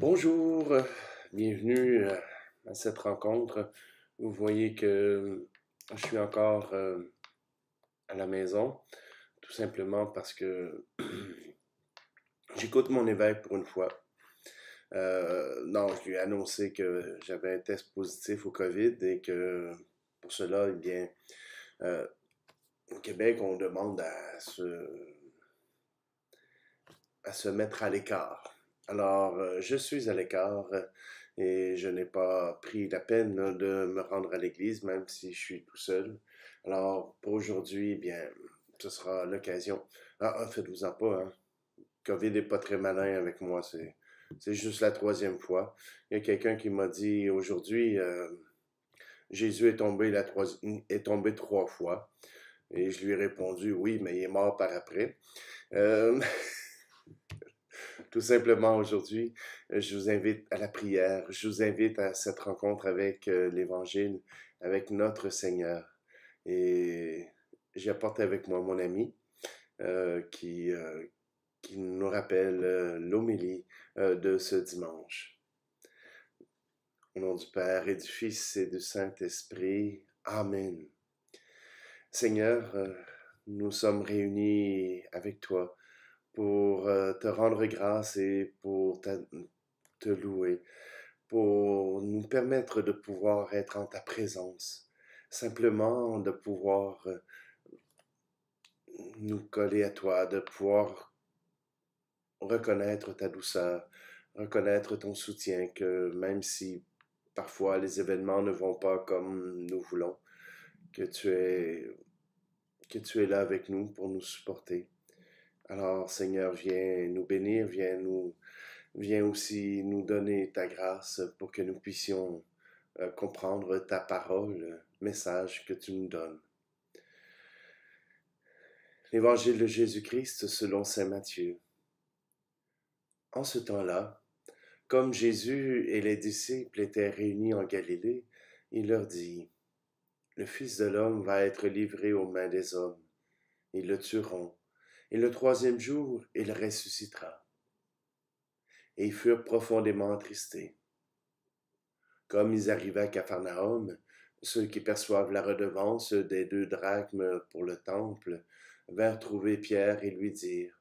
Bonjour, bienvenue euh, à cette rencontre. Vous voyez que euh, je suis encore euh, à la maison, tout simplement parce que j'écoute mon évêque pour une fois. non, je lui ai annoncé que j'avais un test positif au COVID et que pour cela, eh bien, au Québec, on demande à à se mettre à l'écart. Alors, euh, je suis à l'écart euh, et je n'ai pas pris la peine hein, de me rendre à l'église, même si je suis tout seul. Alors, pour aujourd'hui, eh bien, ce sera l'occasion. Ah, ah faites-vous-en pas, hein. COVID n'est pas très malin avec moi, c'est, c'est juste la troisième fois. Il y a quelqu'un qui m'a dit aujourd'hui, euh, Jésus est tombé, la trois, est tombé trois fois. Et je lui ai répondu, oui, mais il est mort par après. tout simplement aujourd'hui. Euh, je vous invite à la prière, je vous invite à cette rencontre avec euh, l'Évangile, avec notre Seigneur. Et j'ai apporté avec moi mon ami euh, qui, qui nous rappelle l'homélie de ce dimanche. Au nom du Père et du Fils et du Saint-Esprit. Amen. Seigneur, nous sommes réunis avec toi pour euh, te rendre grâce et pour te louer, pour nous permettre de pouvoir être en ta présence, simplement de pouvoir euh, nous coller à toi, de pouvoir reconnaître ta douceur, reconnaître ton soutien, que même si parfois les événements ne vont pas comme nous voulons, que tu es, que tu es là avec nous pour nous supporter alors, Seigneur, viens nous bénir, viens nous, viens aussi nous donner ta grâce pour que nous puissions euh, comprendre ta parole, message que tu nous donnes. L'évangile de Jésus-Christ selon Saint Matthieu. En ce temps-là, comme Jésus et les disciples étaient réunis en Galilée, il leur dit, Le Fils de l'homme va être livré aux mains des hommes. Ils le tueront et le troisième jour il ressuscitera. Et ils furent profondément attristés. Comme ils arrivaient à Capharnaüm, ceux qui perçoivent la redevance des deux drachmes pour le temple vinrent trouver Pierre et lui dirent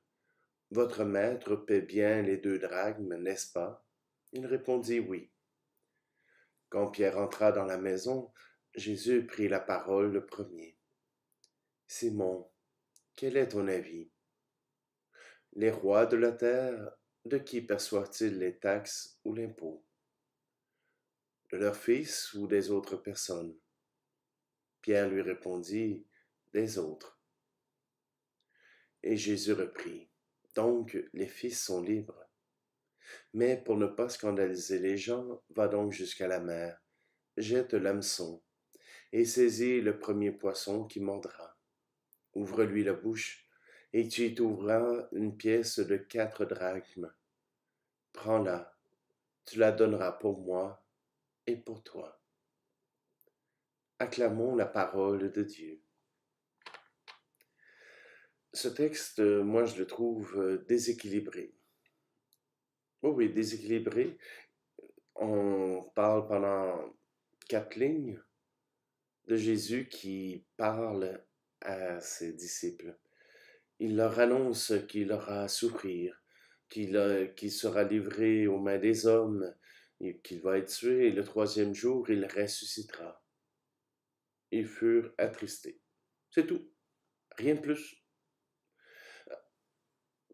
Votre maître paie bien les deux drachmes, n'est-ce pas Il répondit Oui. Quand Pierre entra dans la maison, Jésus prit la parole le premier. Simon, quel est ton avis les rois de la terre, de qui perçoivent-ils les taxes ou l'impôt De leurs fils ou des autres personnes Pierre lui répondit, des autres. Et Jésus reprit, Donc les fils sont libres. Mais pour ne pas scandaliser les gens, va donc jusqu'à la mer, jette l'hameçon, et saisis le premier poisson qui mordra. Ouvre-lui la bouche, et tu y trouveras une pièce de quatre drachmes. Prends-la, tu la donneras pour moi et pour toi. Acclamons la parole de Dieu. Ce texte, moi, je le trouve euh, déséquilibré. Oh oui, déséquilibré. On parle pendant quatre lignes de Jésus qui parle à ses disciples. Il leur annonce qu'il aura à souffrir, euh, qu'il sera livré aux mains des hommes, qu'il va être tué, et le troisième jour il ressuscitera. Ils furent attristés. C'est tout. Rien de plus.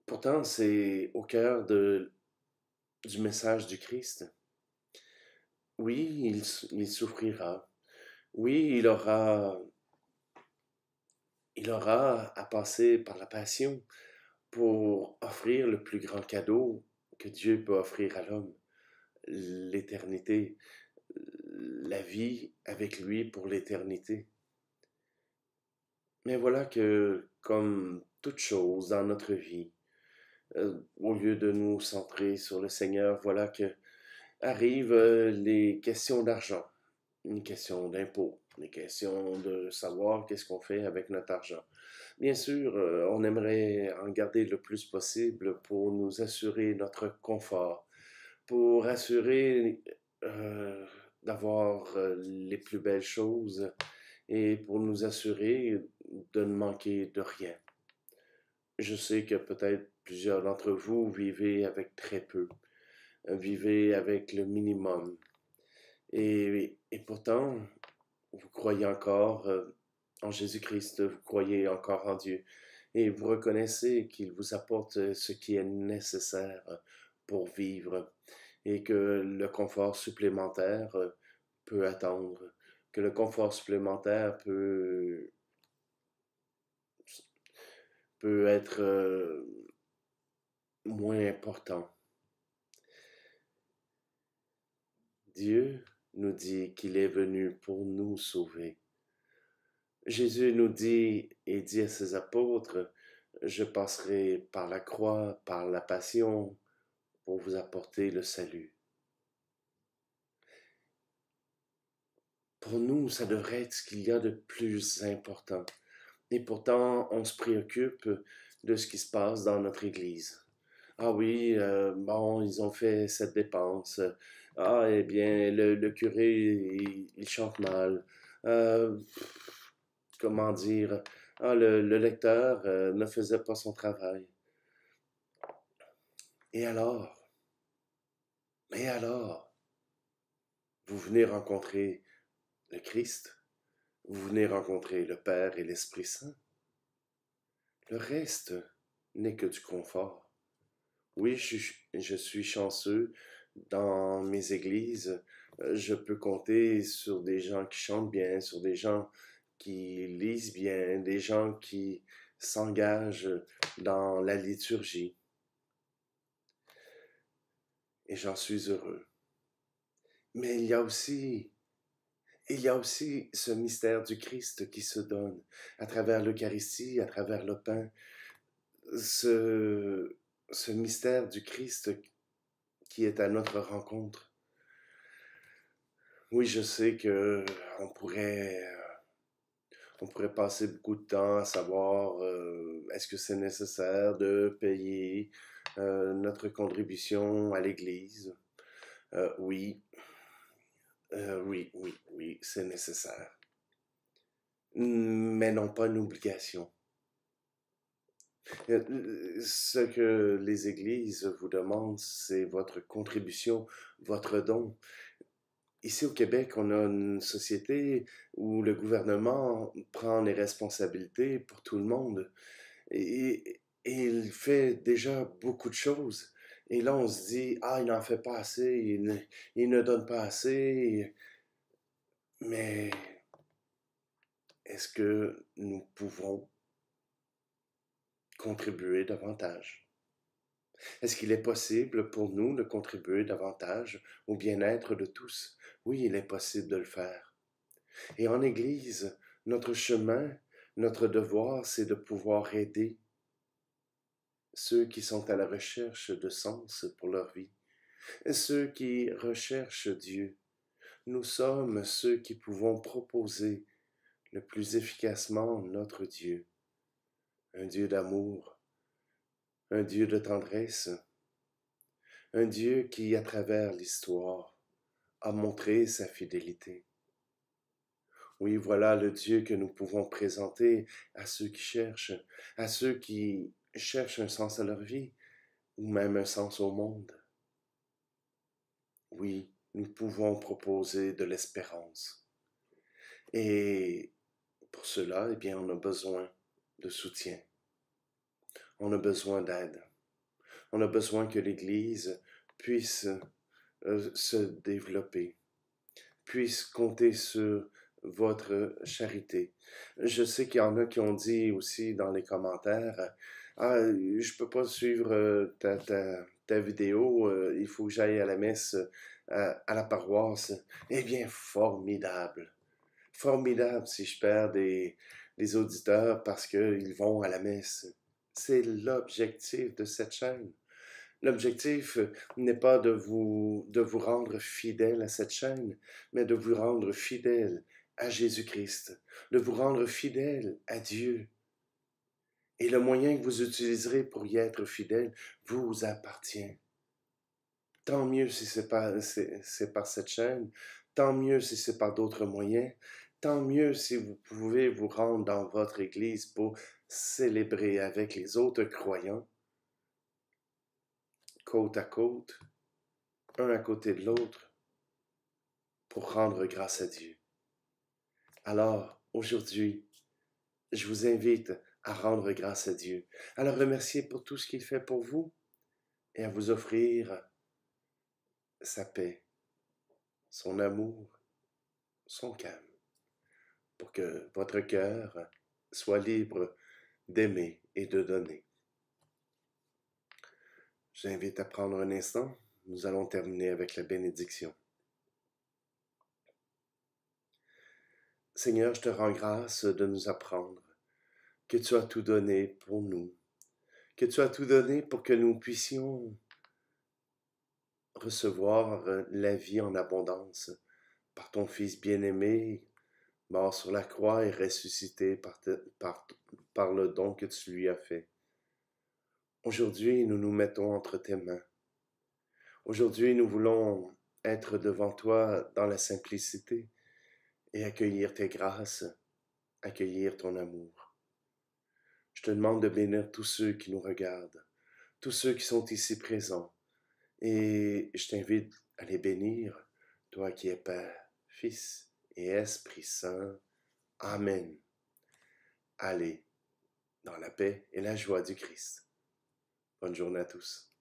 Pourtant, c'est au cœur du message du Christ. Oui, il souffrira. Oui, il aura il aura à passer par la passion pour offrir le plus grand cadeau que Dieu peut offrir à l'homme, l'éternité, la vie avec lui pour l'éternité. Mais voilà que, comme toute chose dans notre vie, euh, au lieu de nous centrer sur le Seigneur, voilà que arrivent euh, les questions d'argent, une question d'impôt, une question de savoir qu'est-ce qu'on fait avec notre argent. Bien sûr, euh, on aimerait en garder le plus possible pour nous assurer notre confort, pour assurer euh, d'avoir euh, les plus belles choses et pour nous assurer de ne manquer de rien. Je sais que peut-être plusieurs d'entre vous vivez avec très peu, vivez avec le minimum. Et et pourtant, vous croyez encore euh, en Jésus-Christ, vous croyez encore en Dieu, et vous reconnaissez qu'il vous apporte euh, ce qui est nécessaire pour vivre, et que le confort supplémentaire euh, peut attendre, que le confort supplémentaire peut, peut être moins important. Dieu nous dit qu'il est venu pour nous sauver. Jésus nous dit et dit à ses apôtres, je passerai par la croix, par la passion, pour vous apporter le salut. Pour nous, ça devrait être ce qu'il y a de plus important. Et pourtant, on se préoccupe de ce qui se passe dans notre Église. Ah oui, euh, bon, ils ont fait cette dépense. Ah, eh bien, le, curé, il, chante mal. Euh, comment dire Ah, le, lecteur euh, ne faisait pas son travail. Et alors mais alors Vous venez rencontrer le Christ Vous venez rencontrer le Père et l'Esprit Saint Le reste n'est que du confort oui, je, suis chanceux. Dans mes églises, euh, je peux compter sur des gens qui chantent bien, sur des gens qui lisent bien, des gens qui s'engagent dans la liturgie. Et j'en suis heureux. Mais il y a aussi il y a aussi ce mystère du Christ qui se donne à travers l'Eucharistie, à travers le pain, ce, ce mystère du Christ qui est à notre rencontre. Oui, je sais que on pourrait, euh, on pourrait passer beaucoup de temps à savoir euh, est-ce que c'est nécessaire de payer euh, notre contribution à l'Église. oui, oui, oui, oui, c'est nécessaire. Mais non pas une obligation. Euh, euh, ce que les églises vous demandent, c'est votre contribution, votre don. Ici au Québec, on a une société où le gouvernement prend les responsabilités pour tout le monde. Et, il fait déjà beaucoup de choses. Et là, on se dit, ah, il n'en fait pas assez, il ne donne pas assez. Mais est-ce que nous pouvons contribuer davantage? Est-ce qu'il est possible pour nous de contribuer davantage au bien-être de tous? Oui, il est possible de le faire. Et en Église, notre chemin, notre devoir, c'est de pouvoir aider ceux qui sont à la recherche de sens pour leur vie, et ceux qui recherchent Dieu. Nous sommes ceux qui pouvons proposer le plus efficacement notre Dieu un Dieu d'amour, un Dieu de tendresse, un Dieu qui, à travers l'histoire, a montré sa fidélité. Oui, voilà le Dieu que nous pouvons présenter à ceux qui cherchent, à ceux qui cherchent un sens à leur vie, ou même un sens au monde. Oui, nous pouvons proposer de l'espérance. Et pour cela, eh bien, on a besoin de soutien. On a besoin d'aide. On a besoin que l'Église puisse euh, se développer, puisse compter sur votre charité. Je sais qu'il y en a qui ont dit aussi dans les commentaires, ah, je peux pas suivre euh, ta, vidéo, euh, il faut que j'aille à la messe, à, à la paroisse. Eh bien, formidable. Formidable si je perds des, les auditeurs parce qu'ils vont à la messe. C'est l'objectif de cette chaîne. L'objectif euh, n'est pas de vous, de vous rendre fidèle à cette chaîne, mais de vous rendre fidèle à Jésus-Christ, de vous rendre fidèle à Dieu. Et le moyen que vous utiliserez pour y être fidèle vous appartient. Tant mieux si c'est par, par cette chaîne, tant mieux si c'est par d'autres moyens, tant mieux si vous pouvez vous rendre dans votre Église pour célébrer avec les autres croyants, côte à côte, un à côté de l'autre, pour rendre grâce à Dieu. Alors, aujourd'hui, je vous invite à rendre grâce à Dieu, à le remercier pour tout ce qu'il fait pour vous et à vous offrir sa paix, son amour, son calme pour que votre cœur soit libre d'aimer et de donner. J'invite à prendre un instant. Nous allons terminer avec la bénédiction. Seigneur, je te rends grâce de nous apprendre que tu as tout donné pour nous, que tu as tout donné pour que nous puissions recevoir la vie en abondance par ton Fils bien-aimé, mort sur la croix et ressuscité par, par le don que tu lui as fait. Aujourd'hui, nous nous mettons entre tes mains. Aujourd'hui, nous voulons être devant toi dans la simplicité et accueillir tes grâces, accueillir ton amour. Je te demande de bénir tous ceux qui nous regardent, tous ceux qui sont ici présents, et je t'invite à les bénir, toi qui es Père, Fils et Esprit Saint. Amen. Allez dans la paix et la joie du Christ. Bonne journée à tous.